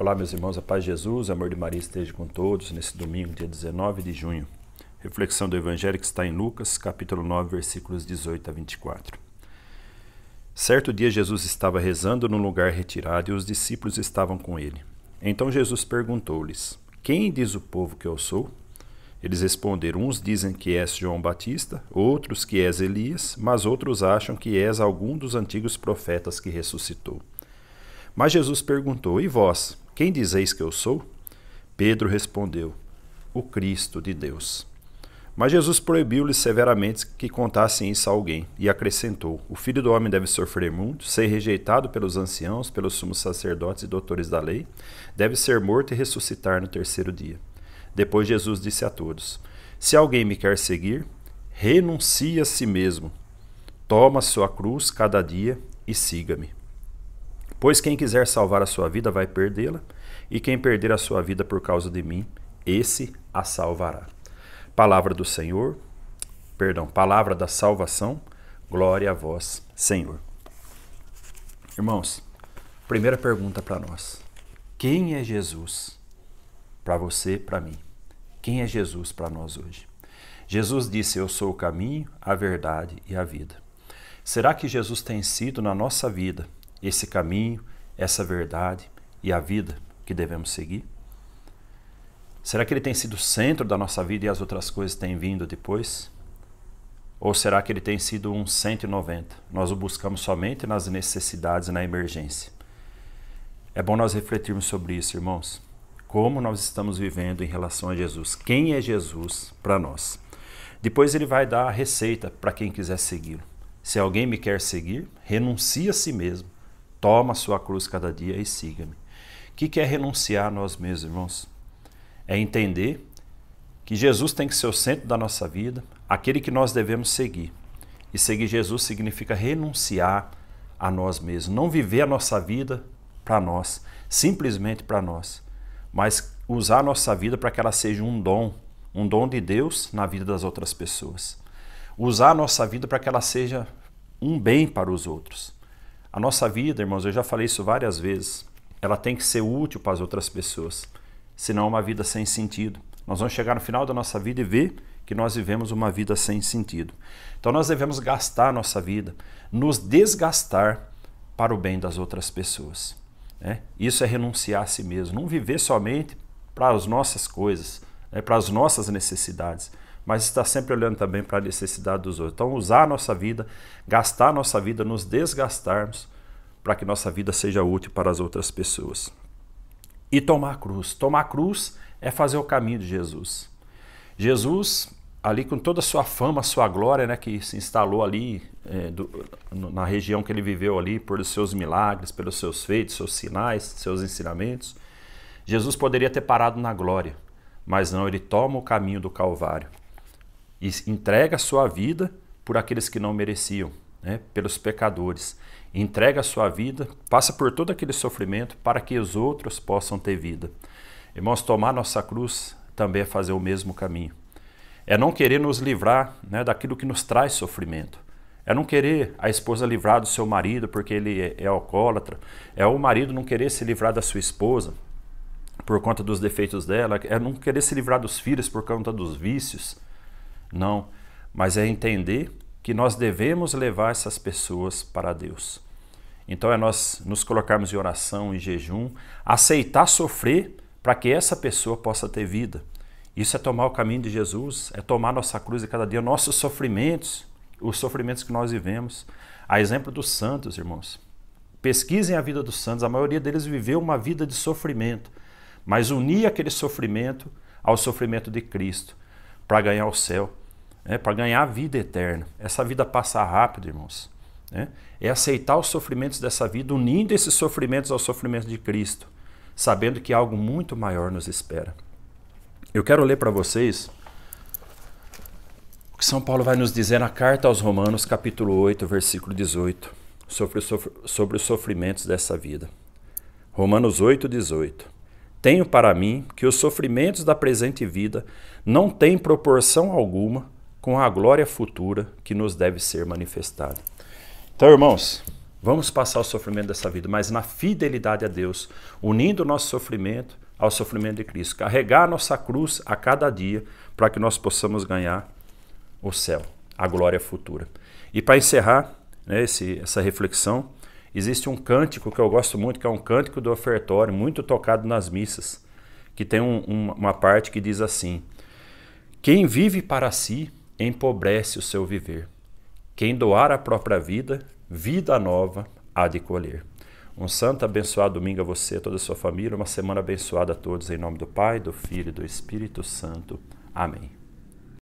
Olá, meus irmãos, a paz de Jesus, amor de Maria esteja com todos nesse domingo, dia 19 de junho. Reflexão do Evangelho que está em Lucas, capítulo 9, versículos 18 a 24. Certo dia Jesus estava rezando num lugar retirado e os discípulos estavam com ele. Então Jesus perguntou-lhes: Quem diz o povo que eu sou? Eles responderam: Uns dizem que és João Batista, outros que és Elias, mas outros acham que és algum dos antigos profetas que ressuscitou. Mas Jesus perguntou: E vós, quem dizeis que eu sou? Pedro respondeu: O Cristo de Deus. Mas Jesus proibiu-lhes severamente que contassem isso a alguém, e acrescentou: O filho do homem deve sofrer muito, ser rejeitado pelos anciãos, pelos sumos sacerdotes e doutores da lei, deve ser morto e ressuscitar no terceiro dia. Depois Jesus disse a todos: Se alguém me quer seguir, renuncie a si mesmo, toma sua cruz cada dia e siga-me. Pois quem quiser salvar a sua vida vai perdê-la, e quem perder a sua vida por causa de mim, esse a salvará. Palavra do Senhor, perdão, palavra da salvação, glória a vós, Senhor. Irmãos, primeira pergunta para nós: quem é Jesus para você, para mim? Quem é Jesus para nós hoje? Jesus disse: Eu sou o caminho, a verdade e a vida. Será que Jesus tem sido na nossa vida esse caminho, essa verdade e a vida que devemos seguir? Será que ele tem sido o centro da nossa vida e as outras coisas têm vindo depois? Ou será que ele tem sido um 190? Nós o buscamos somente nas necessidades e na emergência. É bom nós refletirmos sobre isso, irmãos. Como nós estamos vivendo em relação a Jesus? Quem é Jesus para nós? Depois ele vai dar a receita para quem quiser segui-lo. Se alguém me quer seguir, renuncie a si mesmo, Toma sua cruz cada dia e siga-me. O que é renunciar a nós mesmos, irmãos? É entender que Jesus tem que ser o centro da nossa vida, aquele que nós devemos seguir. E seguir Jesus significa renunciar a nós mesmos, não viver a nossa vida para nós, simplesmente para nós, mas usar a nossa vida para que ela seja um dom, um dom de Deus na vida das outras pessoas. Usar a nossa vida para que ela seja um bem para os outros. A nossa vida, irmãos, eu já falei isso várias vezes, ela tem que ser útil para as outras pessoas, senão é uma vida sem sentido. Nós vamos chegar no final da nossa vida e ver que nós vivemos uma vida sem sentido. Então nós devemos gastar a nossa vida, nos desgastar para o bem das outras pessoas. Né? Isso é renunciar a si mesmo, não viver somente para as nossas coisas, né? para as nossas necessidades, mas estar sempre olhando também para a necessidade dos outros. Então, usar a nossa vida, gastar a nossa vida, nos desgastarmos para que nossa vida seja útil para as outras pessoas. E tomar cruz. Tomar cruz é fazer o caminho de Jesus. Jesus, ali com toda a sua fama, a sua glória, né, que se instalou ali é, do, na região que ele viveu ali, pelos seus milagres, pelos seus feitos, seus sinais, seus ensinamentos, Jesus poderia ter parado na glória, mas não, ele toma o caminho do Calvário e entrega a sua vida por aqueles que não mereciam, né? pelos pecadores. Entrega a sua vida, passa por todo aquele sofrimento para que os outros possam ter vida. Irmãos, tomar nossa cruz também é fazer o mesmo caminho. É não querer nos livrar né, daquilo que nos traz sofrimento. É não querer a esposa livrar do seu marido porque ele é, é alcoólatra. É o marido não querer se livrar da sua esposa por conta dos defeitos dela. É não querer se livrar dos filhos por conta dos vícios. Não, mas é entender que nós devemos levar essas pessoas para Deus. Então é nós nos colocarmos em oração, em jejum, aceitar sofrer para que essa pessoa possa ter vida. Isso é tomar o caminho de Jesus, é tomar nossa cruz de cada dia, nossos sofrimentos, os sofrimentos que nós vivemos. A exemplo dos santos, irmãos. Pesquisem a vida dos santos, a maioria deles viveu uma vida de sofrimento, mas unia aquele sofrimento ao sofrimento de Cristo para ganhar o céu né, para ganhar a vida eterna. Essa vida passa rápido, irmãos. Né? É aceitar os sofrimentos dessa vida, unindo esses sofrimentos aos sofrimentos de Cristo, sabendo que algo muito maior nos espera. Eu quero ler para vocês o que São Paulo vai nos dizer na carta aos Romanos, capítulo 8, versículo 18, sobre, sobre os sofrimentos dessa vida. Romanos 8, 18. Tenho para mim que os sofrimentos da presente vida não têm proporção alguma com a glória futura que nos deve ser manifestada. Então, irmãos, vamos passar o sofrimento dessa vida, mas na fidelidade a Deus, unindo o nosso sofrimento ao sofrimento de Cristo, carregar a nossa cruz a cada dia para que nós possamos ganhar o céu, a glória futura. E para encerrar né, esse, essa reflexão, existe um cântico que eu gosto muito, que é um cântico do ofertório, muito tocado nas missas, que tem um, um, uma parte que diz assim: Quem vive para si empobrece o seu viver. Quem doar a própria vida, vida nova há de colher. Um santo abençoado domingo a você, a toda a sua família, uma semana abençoada a todos, em nome do Pai, do Filho e do Espírito Santo. Amém.